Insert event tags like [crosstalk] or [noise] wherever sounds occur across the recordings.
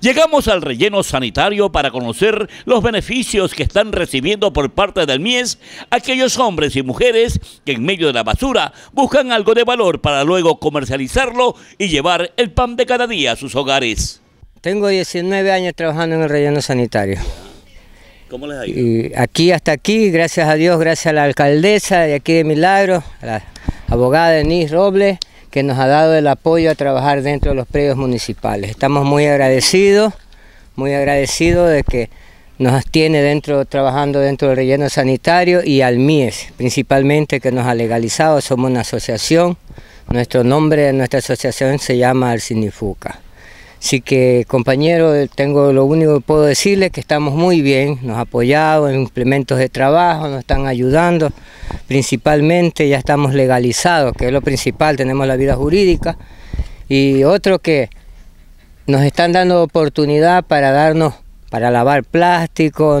Llegamos al relleno sanitario para conocer los beneficios que están recibiendo por parte del MIES aquellos hombres y mujeres que en medio de la basura buscan algo de valor para luego comercializarlo y llevar el pan de cada día a sus hogares. Tengo 19 años trabajando en el relleno sanitario. ¿Cómo les ha ido? aquí hasta aquí, gracias a Dios, gracias a la alcaldesa de aquí de Milagro, la abogada Denise Robles, que nos ha dado el apoyo a trabajar dentro de los predios municipales. Estamos muy agradecidos, muy agradecidos de que nos tiene dentro, trabajando dentro del relleno sanitario y al MIES, principalmente que nos ha legalizado, somos una asociación, nuestro nombre de nuestra asociación se llama Arsinifuca. Así que compañero, tengo lo único que puedo decirles que estamos muy bien, nos ha apoyado en implementos de trabajo, nos están ayudando principalmente ya estamos legalizados, que es lo principal, tenemos la vida jurídica, y otro que nos están dando oportunidad para darnos, para lavar plástico,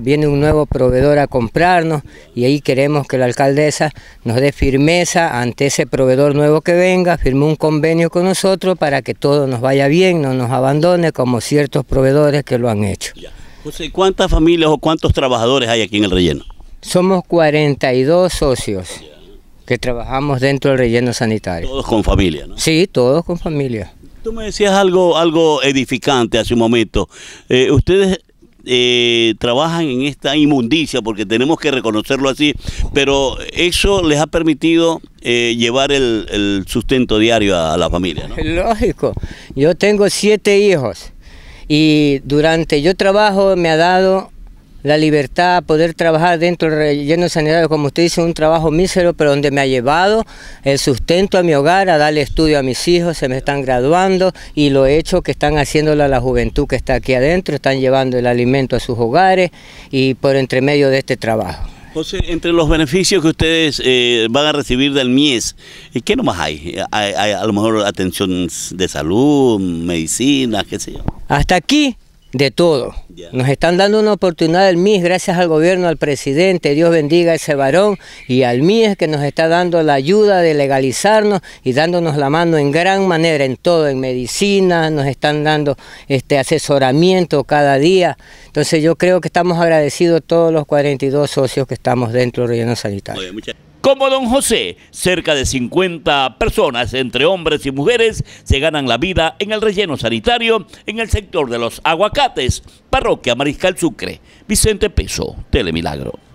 viene un nuevo proveedor a comprarnos, y ahí queremos que la alcaldesa nos dé firmeza ante ese proveedor nuevo que venga, firme un convenio con nosotros para que todo nos vaya bien, no nos abandone como ciertos proveedores que lo han hecho. José, ¿cuántas familias o cuántos trabajadores hay aquí en el relleno? Somos 42 socios que trabajamos dentro del relleno sanitario. Todos con familia, ¿no? Sí, todos con familia. Tú me decías algo, algo edificante hace un momento. Eh, ustedes eh, trabajan en esta inmundicia, porque tenemos que reconocerlo así, pero eso les ha permitido eh, llevar el, sustento diario a, a la familia. ¿no? [laughs] Lógico, yo tengo siete hijos y durante yo trabajo me ha dado la libertad, poder trabajar dentro del relleno sanitario, como usted dice, un trabajo mísero, pero donde me ha llevado el sustento a mi hogar, a darle estudio a mis hijos, se me están graduando y lo he hecho que están haciéndolo a la juventud que está aquí adentro, están llevando el alimento a sus hogares y por entre medio de este trabajo. José, entre los beneficios que ustedes eh, van a recibir del MIES, eh, ¿qué nomás ¿Hay, hay? A lo mejor atención de salud, medicina, qué sé yo. Hasta aquí de todo. Nos están dando una oportunidad del MIS, gracias al gobierno, al presidente, Dios bendiga a ese varón y al MIS que nos está dando la ayuda de legalizarnos y dándonos la mano en gran manera, en todo, en medicina, nos están dando este asesoramiento cada día. Entonces yo creo que estamos agradecidos todos los 42 socios que estamos dentro del relleno sanitario. Como don José, cerca de 50 personas, entre hombres y mujeres, se ganan la vida en el relleno sanitario en el sector de los aguacates, parroquia Mariscal Sucre. Vicente Peso, Telemilagro.